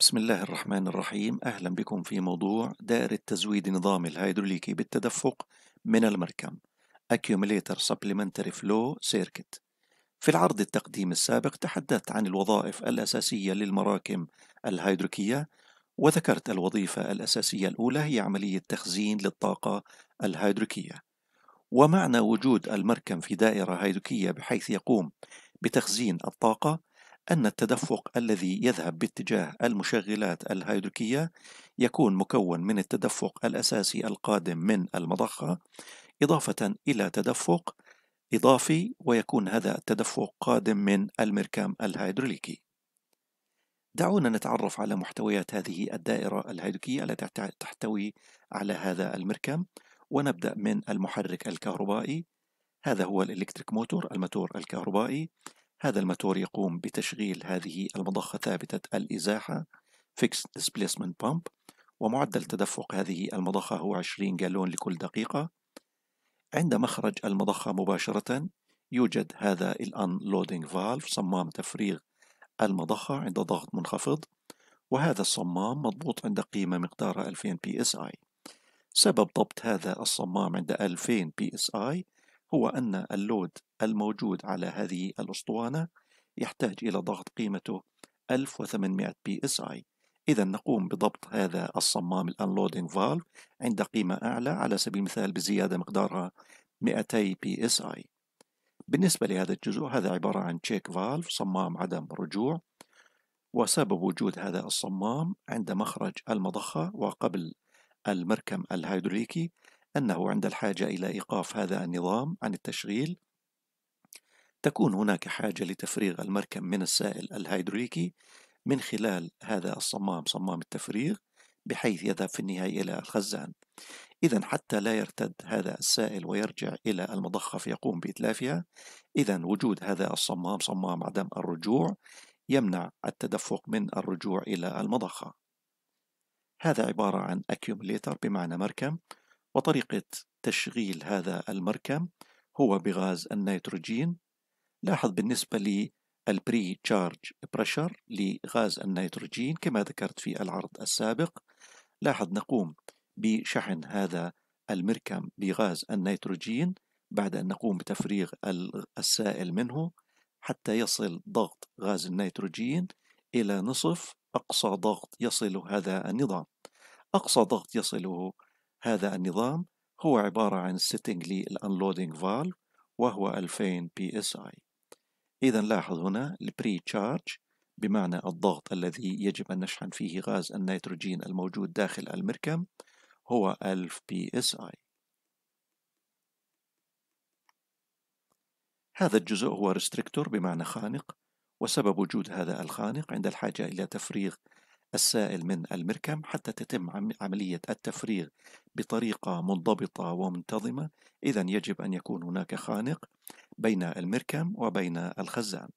بسم الله الرحمن الرحيم أهلا بكم في موضوع دائرة تزويد نظام الهيدروليكي بالتدفق من المركم Accumulator Supplementary Flow Circuit في العرض التقديم السابق تحدثت عن الوظائف الأساسية للمراكم الهيدروكية وذكرت الوظيفة الأساسية الأولى هي عملية تخزين للطاقة الهيدروكية ومعنى وجود المركم في دائرة هيدروكية بحيث يقوم بتخزين الطاقة أن التدفق الذي يذهب باتجاه المشغلات الهيدروكية يكون مكون من التدفق الأساسي القادم من المضخة إضافة إلى تدفق إضافي ويكون هذا التدفق قادم من المركام الهيدروليكي. دعونا نتعرف على محتويات هذه الدائرة الهيدروكية التي تحتوي على هذا المركم ونبدأ من المحرك الكهربائي هذا هو الإلكتريك موتور الماتور الكهربائي هذا الماتور يقوم بتشغيل هذه المضخة ثابتة الإزاحة Fixed Displacement Pump ومعدل تدفق هذه المضخة هو 20 جالون لكل دقيقة عند مخرج المضخة مباشرة يوجد هذا Unloading Valve صمام تفريغ المضخة عند ضغط منخفض وهذا الصمام مضبوط عند قيمة مقدارها 2000 PSI سبب ضبط هذا الصمام عند 2000 PSI هو أن اللود الموجود على هذه الأسطوانة يحتاج إلى ضغط قيمته 1800 بي اس اي إذا نقوم بضبط هذا الصمام الانلودينج فالف عند قيمة أعلى على سبيل المثال بزيادة مقدارها 200 بي اس اي بالنسبة لهذا الجزء هذا عبارة عن تشيك فالف صمام عدم رجوع وسبب وجود هذا الصمام عند مخرج المضخة وقبل المركم الهيدروليكي أنه عند الحاجة إلى إيقاف هذا النظام عن التشغيل تكون هناك حاجة لتفريغ المركب من السائل الهيدروليكي من خلال هذا الصمام صمام التفريغ بحيث يذهب في النهاية إلى الخزان إذا حتى لا يرتد هذا السائل ويرجع إلى المضخة فيقوم بإتلافها إذا وجود هذا الصمام صمام عدم الرجوع يمنع التدفق من الرجوع إلى المضخة هذا عبارة عن accumulator بمعنى مركب وطريقة تشغيل هذا المركب هو بغاز النيتروجين لاحظ بالنسبة للبري تشارج بريشر لغاز النيتروجين كما ذكرت في العرض السابق لاحظ نقوم بشحن هذا المركب بغاز النيتروجين بعد أن نقوم بتفريغ السائل منه حتى يصل ضغط غاز النيتروجين إلى نصف أقصى ضغط يصل هذا النظام أقصى ضغط يصله هذا النظام هو عبارة عن setting للunloading valve وهو 2000 PSI إذا لاحظ هنا البري تشارج بمعنى الضغط الذي يجب أن نشحن فيه غاز النيتروجين الموجود داخل المركم هو 1000 PSI هذا الجزء هو ريستريكتور بمعنى خانق وسبب وجود هذا الخانق عند الحاجة إلى تفريغ السائل من المركم حتى تتم عملية التفريغ بطريقة منضبطة ومنتظمة إذا يجب أن يكون هناك خانق بين المركم وبين الخزان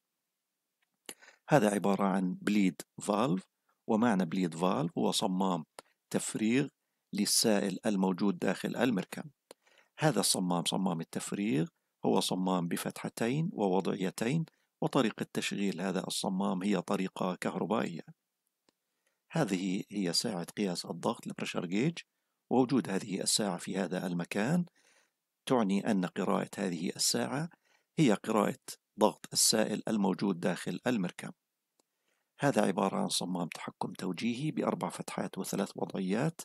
هذا عبارة عن بليد فالف ومعنى بليد فالف هو صمام تفريغ للسائل الموجود داخل المركم هذا الصمام صمام التفريغ هو صمام بفتحتين ووضعيتين وطريقة تشغيل هذا الصمام هي طريقة كهربائية هذه هي ساعة قياس الضغط البريشر جيج ووجود هذه الساعة في هذا المكان تعني أن قراءة هذه الساعة هي قراءة ضغط السائل الموجود داخل المركب هذا عبارة عن صمام تحكم توجيهي بأربع فتحات وثلاث وضعيات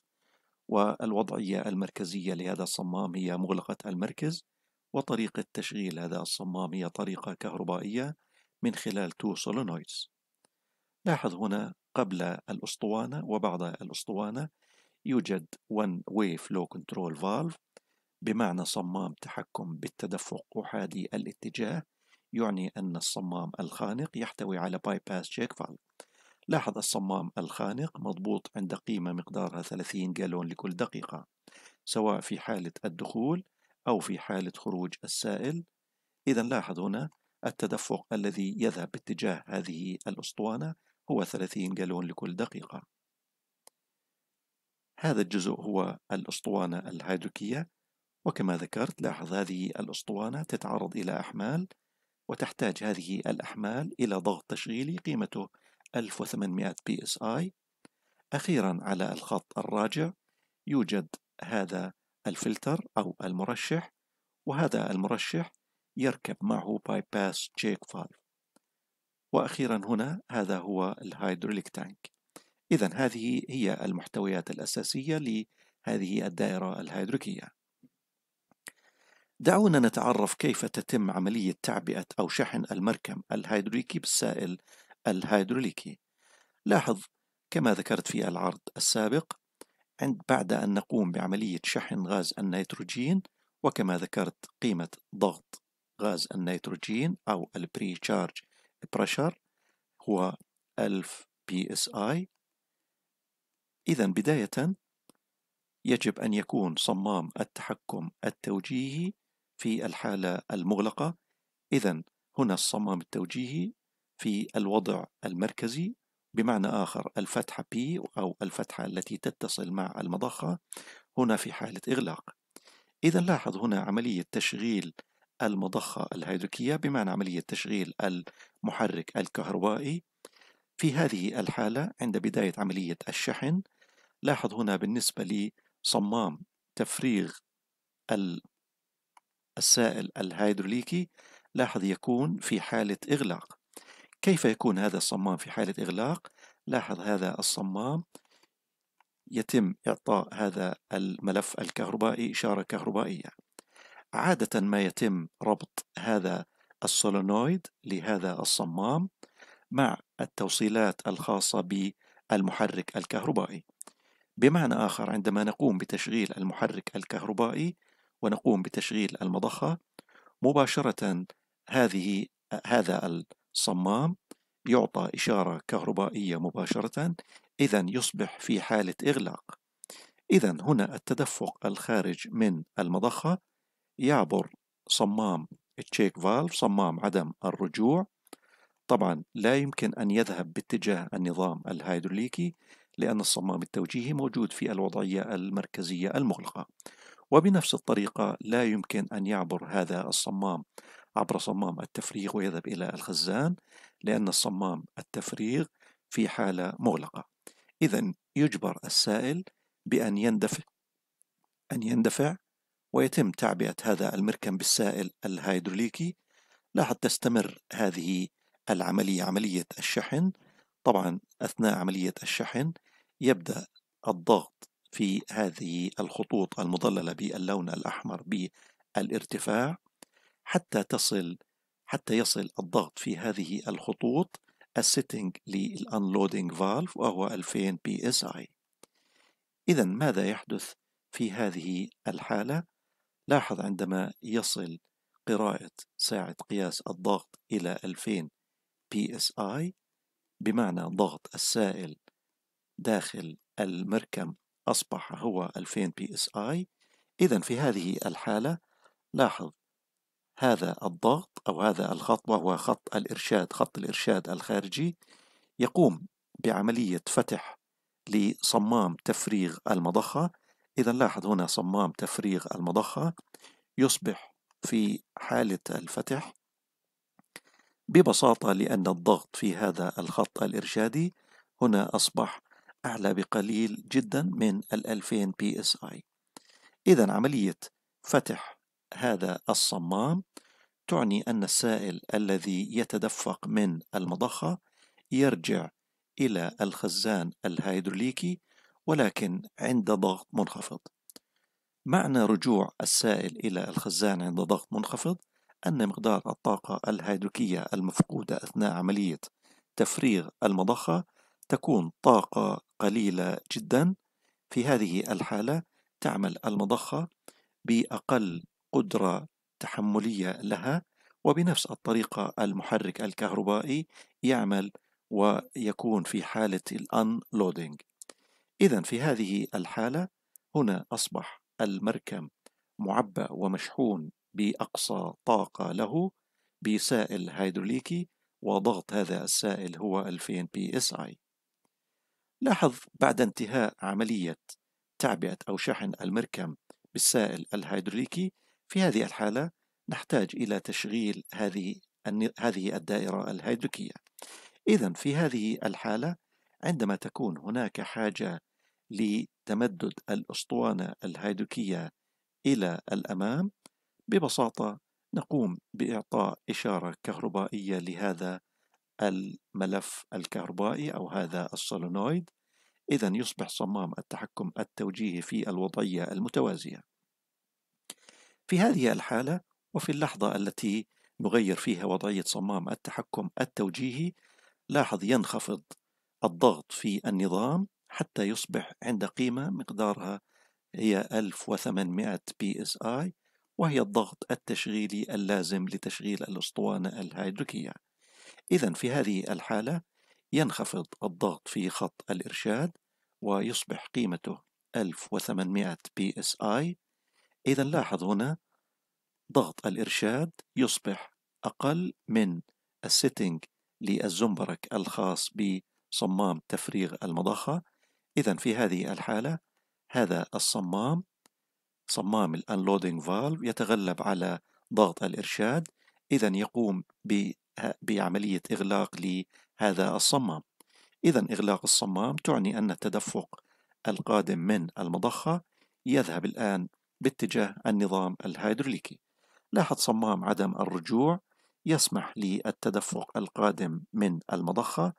والوضعية المركزية لهذا الصمام هي مغلقة المركز وطريقة تشغيل هذا الصمام هي طريقة كهربائية من خلال تو سولونويدز لاحظ هنا قبل الأسطوانة وبعد الأسطوانة يوجد One Way Flow Control Valve بمعنى صمام تحكم بالتدفق أحادي الاتجاه يعني أن الصمام الخانق يحتوي على باي Check Valve فالف لاحظ الصمام الخانق مضبوط عند قيمة مقدارها 30 جالون لكل دقيقة سواء في حالة الدخول أو في حالة خروج السائل إذا لاحظ هنا التدفق الذي يذهب باتجاه هذه الأسطوانة هو 30 جالون لكل دقيقة هذا الجزء هو الأسطوانة الهيدروكية وكما ذكرت لاحظ هذه الأسطوانة تتعرض إلى أحمال وتحتاج هذه الأحمال إلى ضغط تشغيلي قيمته 1800 psi أخيرا على الخط الراجع يوجد هذا الفلتر أو المرشح وهذا المرشح يركب معه باي باس جيك 5 وأخيرا هنا هذا هو الهيدروليك تانك إذا هذه هي المحتويات الأساسية لهذه الدائرة الهيدروكية دعونا نتعرف كيف تتم عملية تعبئة أو شحن المركم الهيدروليكي بالسائل الهيدروليكي لاحظ كما ذكرت في العرض السابق عند بعد أن نقوم بعملية شحن غاز النيتروجين وكما ذكرت قيمة ضغط غاز النيتروجين أو البري تشارج بريشر هو 1000 بي اس اي إذا بداية يجب أن يكون صمام التحكم التوجيهي في الحالة المغلقة إذا هنا الصمام التوجيهي في الوضع المركزي بمعنى آخر الفتحة P أو الفتحة التي تتصل مع المضخة هنا في حالة إغلاق إذا لاحظ هنا عملية تشغيل المضخة الهيدروكية بمعنى عملية تشغيل المحرك الكهربائي في هذه الحالة عند بداية عملية الشحن لاحظ هنا بالنسبة لصمام تفريغ السائل الهيدروليكي لاحظ يكون في حالة إغلاق كيف يكون هذا الصمام في حالة إغلاق؟ لاحظ هذا الصمام يتم إعطاء هذا الملف الكهربائي إشارة كهربائية عادة ما يتم ربط هذا السولونويد لهذا الصمام مع التوصيلات الخاصة بالمحرك الكهربائي بمعنى آخر عندما نقوم بتشغيل المحرك الكهربائي ونقوم بتشغيل المضخة مباشرة هذه هذا الصمام يعطى إشارة كهربائية مباشرة إذا يصبح في حالة إغلاق إذا هنا التدفق الخارج من المضخة يعبر صمام التشيك فالف صمام عدم الرجوع طبعا لا يمكن أن يذهب باتجاه النظام الهيدروليكي لأن الصمام التوجيهي موجود في الوضعية المركزية المغلقة وبنفس الطريقة لا يمكن أن يعبر هذا الصمام عبر صمام التفريغ ويذهب إلى الخزان لأن الصمام التفريغ في حالة مغلقة إذا يجبر السائل بأن يندفع أن يندفع ويتم تعبئة هذا المركم بالسائل الهيدروليكي لحتى تستمر هذه العملية عملية الشحن طبعا أثناء عملية الشحن يبدأ الضغط في هذه الخطوط المضللة باللون الأحمر بالارتفاع حتى تصل حتى يصل الضغط في هذه الخطوط السيتنج للانلودينج فالف وهو 2000 بي اس اي إذا ماذا يحدث في هذه الحالة؟ لاحظ عندما يصل قراءة ساعة قياس الضغط إلى 2000 psi بمعنى ضغط السائل داخل المركم أصبح هو 2000 psi إذا في هذه الحالة لاحظ هذا الضغط أو هذا الخط وهو خط الإرشاد خط الإرشاد الخارجي يقوم بعملية فتح لصمام تفريغ المضخة إذا لاحظ هنا صمام تفريغ المضخة يصبح في حالة الفتح ببساطة لأن الضغط في هذا الخط الإرشادي هنا أصبح أعلى بقليل جدا من ال 2000 PSI إذا عملية فتح هذا الصمام تعني أن السائل الذي يتدفق من المضخة يرجع إلى الخزان الهيدروليكي ولكن عند ضغط منخفض معنى رجوع السائل إلى الخزان عند ضغط منخفض أن مقدار الطاقة الهيدروكية المفقودة أثناء عملية تفريغ المضخة تكون طاقة قليلة جدا في هذه الحالة تعمل المضخة بأقل قدرة تحملية لها وبنفس الطريقة المحرك الكهربائي يعمل ويكون في حالة الأنلودينج إذا في هذه الحالة هنا أصبح المركب معبى ومشحون بأقصى طاقة له بسائل هيدروليكي وضغط هذا السائل هو 2000 PSI لاحظ بعد انتهاء عملية تعبئة أو شحن المركب بالسائل الهيدروليكي في هذه الحالة نحتاج إلى تشغيل هذه هذه الدائرة الهيدروليكية إذا في هذه الحالة عندما تكون هناك حاجة لتمدد الأسطوانة الهيدوكية إلى الأمام ببساطة نقوم بإعطاء إشارة كهربائية لهذا الملف الكهربائي أو هذا السولونويد إذا يصبح صمام التحكم التوجيهي في الوضعية المتوازية في هذه الحالة وفي اللحظة التي نغير فيها وضعية صمام التحكم التوجيهي لاحظ ينخفض الضغط في النظام حتى يصبح عند قيمة مقدارها هي 1800 بي اس اي وهي الضغط التشغيلي اللازم لتشغيل الأسطوانة الهيدروكية إذا في هذه الحالة ينخفض الضغط في خط الإرشاد ويصبح قيمته 1800 بي اس اي إذا لاحظ هنا ضغط الإرشاد يصبح أقل من السيتنج للزنبرك الخاص ب صمام تفريغ المضخة إذا في هذه الحالة هذا الصمام صمام الانلودينج فالف يتغلب على ضغط الإرشاد إذا يقوم بعملية إغلاق لهذا الصمام إذا إغلاق الصمام تعني أن التدفق القادم من المضخة يذهب الآن باتجاه النظام الهيدروليكي لاحظ صمام عدم الرجوع يسمح للتدفق القادم من المضخة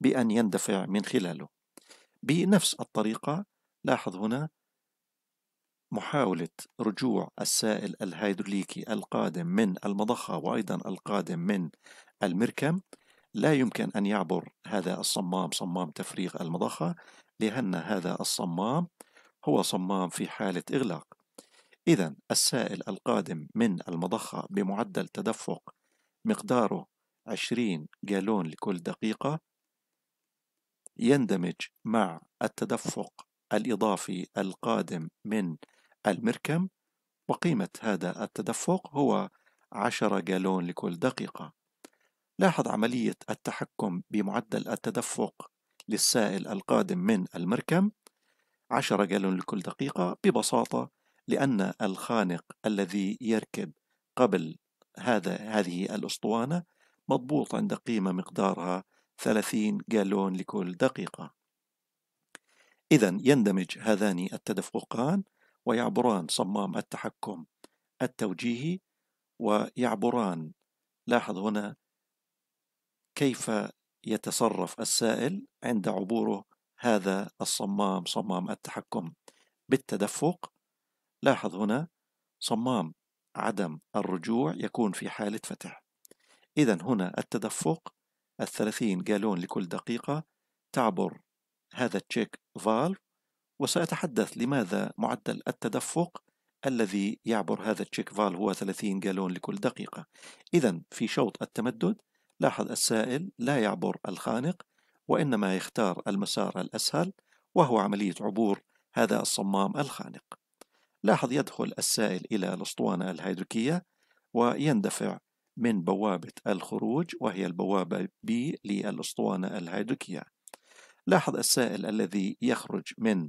بأن يندفع من خلاله بنفس الطريقة لاحظ هنا محاولة رجوع السائل الهيدروليكي القادم من المضخة وأيضا القادم من المركم لا يمكن أن يعبر هذا الصمام صمام تفريغ المضخة لأن هذا الصمام هو صمام في حالة إغلاق إذا السائل القادم من المضخة بمعدل تدفق مقداره 20 جالون لكل دقيقة يندمج مع التدفق الإضافي القادم من المركم وقيمة هذا التدفق هو 10 جالون لكل دقيقة لاحظ عملية التحكم بمعدل التدفق للسائل القادم من المركم 10 جالون لكل دقيقة ببساطة لأن الخانق الذي يركب قبل هذا هذه الأسطوانة مضبوط عند قيمة مقدارها 30 جالون لكل دقيقة إذا يندمج هذان التدفقان ويعبران صمام التحكم التوجيهي ويعبران لاحظ هنا كيف يتصرف السائل عند عبوره هذا الصمام صمام التحكم بالتدفق لاحظ هنا صمام عدم الرجوع يكون في حالة فتح إذا هنا التدفق الثلاثين جالون لكل دقيقة تعبر هذا التشيك فالف وسأتحدث لماذا معدل التدفق الذي يعبر هذا التشيك فال هو 30 جالون لكل دقيقة إذا في شوط التمدد لاحظ السائل لا يعبر الخانق وإنما يختار المسار الأسهل وهو عملية عبور هذا الصمام الخانق لاحظ يدخل السائل إلى الأسطوانة الهيدروكية ويندفع من بوابة الخروج وهي البوابة B للأسطوانة الهيدوكية لاحظ السائل الذي يخرج من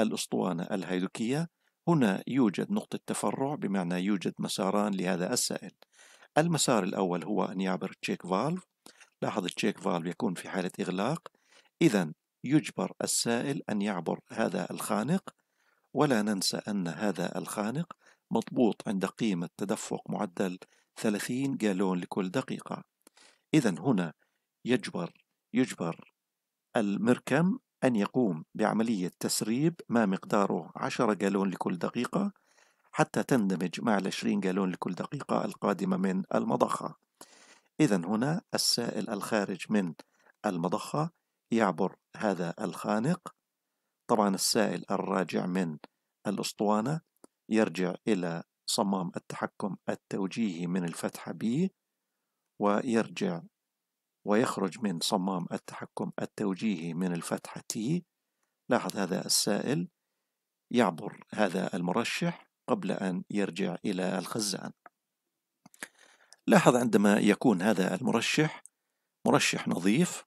الأسطوانة الهيدوكية هنا يوجد نقطة تفرع بمعنى يوجد مساران لهذا السائل المسار الأول هو أن يعبر تشيك فالف لاحظ التشيك فالف يكون في حالة إغلاق إذا يجبر السائل أن يعبر هذا الخانق ولا ننسى أن هذا الخانق مضبوط عند قيمة تدفق معدل 30 جالون لكل دقيقة إذا هنا يجبر يجبر المركم أن يقوم بعملية تسريب ما مقداره 10 جالون لكل دقيقة حتى تندمج مع ال 20 جالون لكل دقيقة القادمة من المضخة إذا هنا السائل الخارج من المضخة يعبر هذا الخانق طبعا السائل الراجع من الأسطوانة يرجع إلى صمام التحكم التوجيهي من الفتحة B ويرجع ويخرج من صمام التحكم التوجيهي من الفتحة T لاحظ هذا السائل يعبر هذا المرشح قبل أن يرجع إلى الخزان لاحظ عندما يكون هذا المرشح مرشح نظيف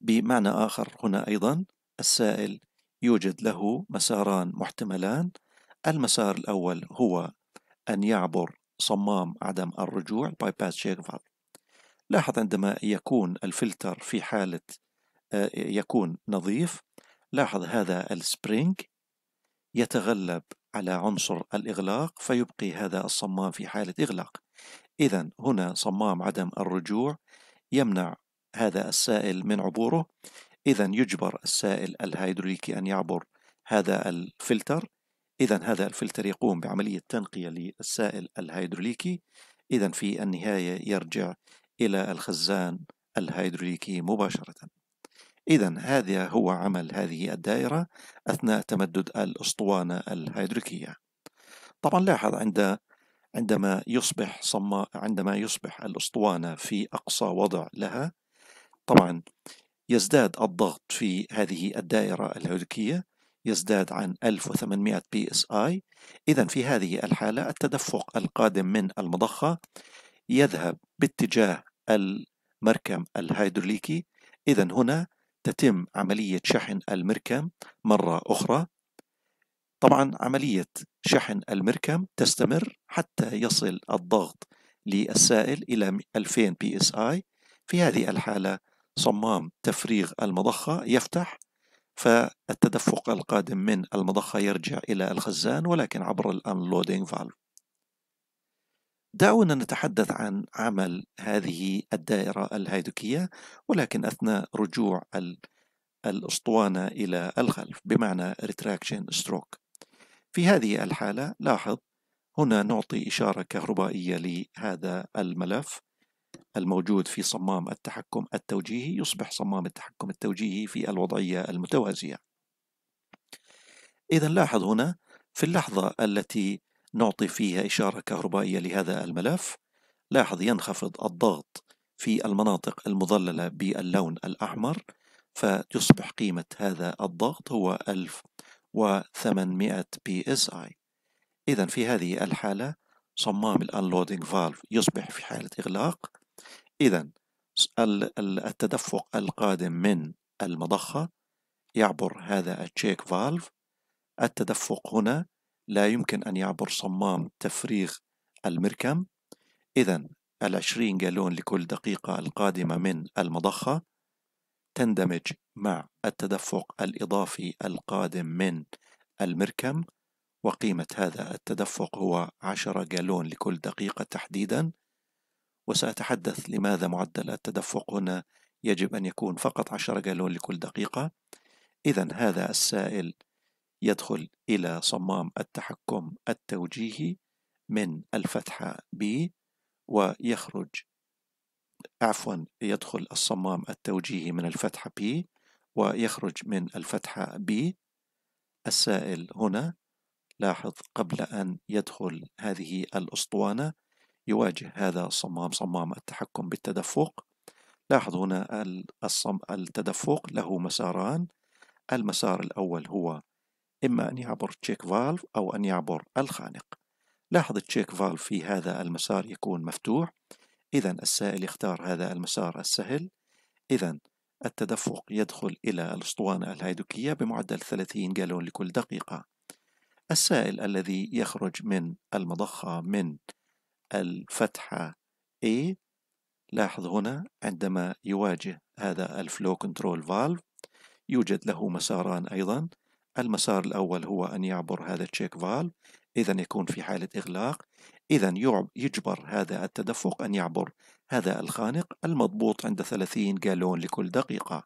بمعنى آخر هنا أيضا السائل يوجد له مساران محتملان المسار الأول هو أن يعبر صمام عدم الرجوع bypass shear valve لاحظ عندما يكون الفلتر في حالة آه، يكون نظيف لاحظ هذا السبرينج يتغلب على عنصر الإغلاق فيبقي هذا الصمام في حالة إغلاق إذا هنا صمام عدم الرجوع يمنع هذا السائل من عبوره إذا يجبر السائل الهيدروليكي أن يعبر هذا الفلتر إذا هذا الفلتر يقوم بعملية تنقية للسائل الهيدروليكي إذا في النهاية يرجع إلى الخزان الهيدروليكي مباشرة إذا هذا هو عمل هذه الدائرة أثناء تمدد الأسطوانة الهيدروليكية طبعا لاحظ عند عندما يصبح صم عندما يصبح الأسطوانة في أقصى وضع لها طبعا يزداد الضغط في هذه الدائرة الهيدروليكية يزداد عن 1800 بي اس اي إذا في هذه الحالة التدفق القادم من المضخة يذهب باتجاه المركم الهيدروليكي إذا هنا تتم عملية شحن المركم مرة أخرى طبعا عملية شحن المركم تستمر حتى يصل الضغط للسائل إلى 2000 بي اس اي في هذه الحالة صمام تفريغ المضخة يفتح فالتدفق القادم من المضخة يرجع إلى الخزان ولكن عبر الانلودينج فالف دعونا نتحدث عن عمل هذه الدائرة الهيدوكية ولكن أثناء رجوع الأسطوانة إلى الخلف بمعنى ريتراكشن ستروك في هذه الحالة لاحظ هنا نعطي إشارة كهربائية لهذا الملف الموجود في صمام التحكم التوجيهي يصبح صمام التحكم التوجيهي في الوضعية المتوازية إذا لاحظ هنا في اللحظة التي نعطي فيها إشارة كهربائية لهذا الملف لاحظ ينخفض الضغط في المناطق المظللة باللون الأحمر فتصبح قيمة هذا الضغط هو 1800 PSI. إذا في هذه الحالة صمام الانلودينج فالف يصبح في حالة إغلاق إذا التدفق القادم من المضخة يعبر هذا التشيك فالف التدفق هنا لا يمكن أن يعبر صمام تفريغ المركم إذا العشرين جالون لكل دقيقة القادمة من المضخة تندمج مع التدفق الإضافي القادم من المركم وقيمة هذا التدفق هو عشرة جالون لكل دقيقة تحديدا وسأتحدث لماذا معدل التدفق هنا يجب أن يكون فقط 10 جالون لكل دقيقة إذا هذا السائل يدخل إلى صمام التحكم التوجيهي من الفتحة B ويخرج عفوا يدخل الصمام التوجيهي من الفتحة P ويخرج من الفتحة B السائل هنا لاحظ قبل أن يدخل هذه الأسطوانة يواجه هذا الصمام صمام التحكم بالتدفق لاحظ هنا التدفق له مساران المسار الأول هو إما أن يعبر تشيك فالف أو أن يعبر الخانق لاحظ التشيك فالف في هذا المسار يكون مفتوح إذا السائل يختار هذا المسار السهل إذا التدفق يدخل إلى الأسطوانة الهيدوكية بمعدل 30 جالون لكل دقيقة السائل الذي يخرج من المضخة من الفتحة A لاحظ هنا عندما يواجه هذا الفلو كنترول فالف يوجد له مساران أيضا المسار الأول هو أن يعبر هذا التشيك فالف إذا يكون في حالة إغلاق إذا يجبر هذا التدفق أن يعبر هذا الخانق المضبوط عند 30 جالون لكل دقيقة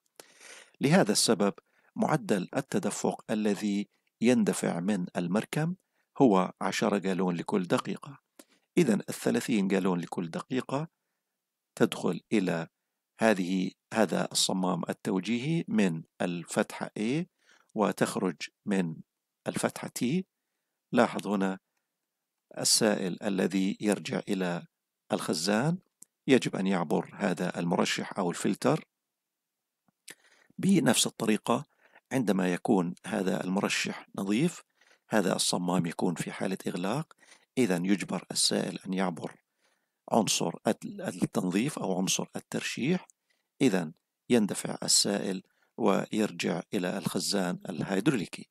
لهذا السبب معدل التدفق الذي يندفع من المركم هو 10 جالون لكل دقيقة إذا الثلاثين جالون لكل دقيقة تدخل إلى هذه هذا الصمام التوجيهي من الفتحة A وتخرج من الفتحة T لاحظ هنا السائل الذي يرجع إلى الخزان يجب أن يعبر هذا المرشح أو الفلتر بنفس الطريقة عندما يكون هذا المرشح نظيف هذا الصمام يكون في حالة إغلاق إذا يجبر السائل أن يعبر عنصر التنظيف أو عنصر الترشيح إذا يندفع السائل ويرجع إلى الخزان الهيدروليكي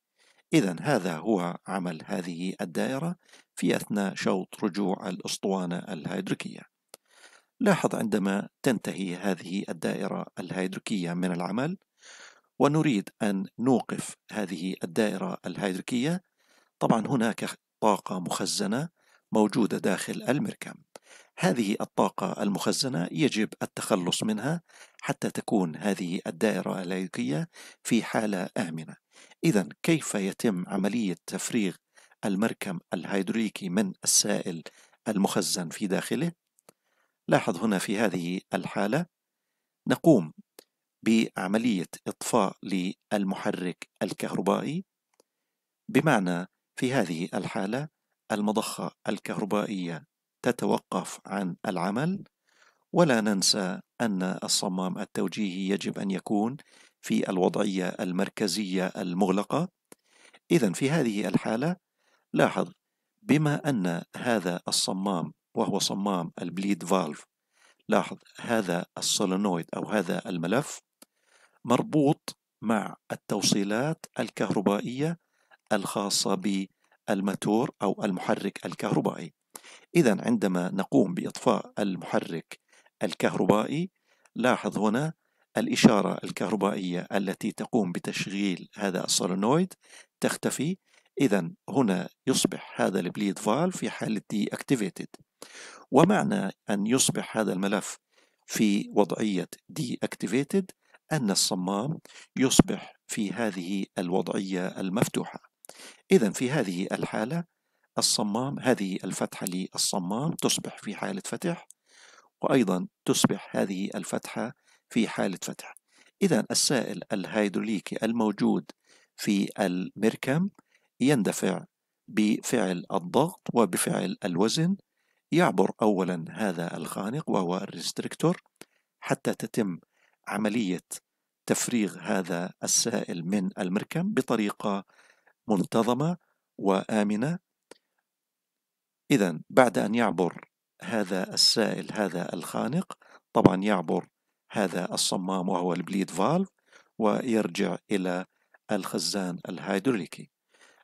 إذا هذا هو عمل هذه الدائرة في أثناء شوط رجوع الأسطوانة الهيدروكية لاحظ عندما تنتهي هذه الدائرة الهيدروكية من العمل ونريد أن نوقف هذه الدائرة الهيدروكية طبعا هناك طاقة مخزنة موجودة داخل المركب. هذه الطاقة المخزنة يجب التخلص منها حتى تكون هذه الدائرة الهيكلية في حالة آمنة. إذا كيف يتم عملية تفريغ المركب الهيدروليكي من السائل المخزن في داخله؟ لاحظ هنا في هذه الحالة نقوم بعملية إطفاء للمحرك الكهربائي بمعنى في هذه الحالة المضخة الكهربائية تتوقف عن العمل ولا ننسى أن الصمام التوجيهي يجب أن يكون في الوضعية المركزية المغلقة إذا في هذه الحالة لاحظ بما أن هذا الصمام وهو صمام البليد فالف لاحظ هذا السولونويد أو هذا الملف مربوط مع التوصيلات الكهربائية الخاصة بالماتور أو المحرك الكهربائي إذا عندما نقوم بإطفاء المحرك الكهربائي لاحظ هنا الإشارة الكهربائية التي تقوم بتشغيل هذا السولونويد تختفي إذا هنا يصبح هذا البليد فال في حالة دي أكتيفيتد ومعنى أن يصبح هذا الملف في وضعية دي أكتيفيتد أن الصمام يصبح في هذه الوضعية المفتوحة إذا في هذه الحالة الصمام هذه الفتحة للصمام تصبح في حالة فتح وأيضا تصبح هذه الفتحة في حالة فتح إذا السائل الهيدروليكي الموجود في المركم يندفع بفعل الضغط وبفعل الوزن يعبر أولا هذا الخانق وهو الريستريكتور حتى تتم عملية تفريغ هذا السائل من المركم بطريقة منتظمة وآمنة إذا بعد أن يعبر هذا السائل هذا الخانق طبعا يعبر هذا الصمام وهو البليد فالف ويرجع إلى الخزان الهيدروليكي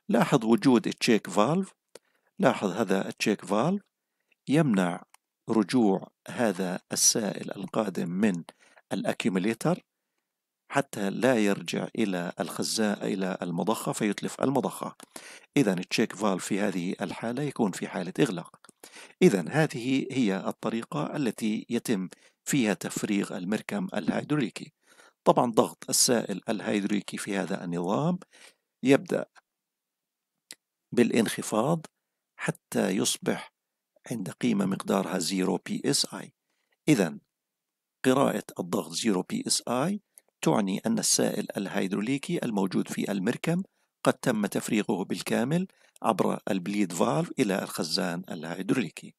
لاحظ وجود التشيك فالف لاحظ هذا التشيك فالف يمنع رجوع هذا السائل القادم من الأكيوميليتر حتى لا يرجع إلى الخزاء إلى المضخة فيتلف المضخة إذا التشيك فالف في هذه الحالة يكون في حالة إغلاق إذا هذه هي الطريقة التي يتم فيها تفريغ المركم الهيدروليكي طبعا ضغط السائل الهيدروليكي في هذا النظام يبدأ بالانخفاض حتى يصبح عند قيمة مقدارها 0 PSI إذا قراءة الضغط 0 PSI تعني أن السائل الهيدروليكي الموجود في المركم قد تم تفريغه بالكامل عبر البليد فالف إلى الخزان الهيدروليكي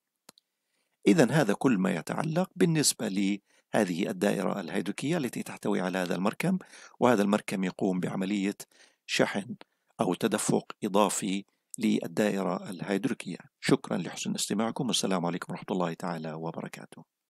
إذا هذا كل ما يتعلق بالنسبة لهذه الدائرة الهيدروكية التي تحتوي على هذا المركم، وهذا المركم يقوم بعملية شحن أو تدفق إضافي للدائرة الهيدروكية شكرا لحسن استماعكم والسلام عليكم ورحمة الله تعالى وبركاته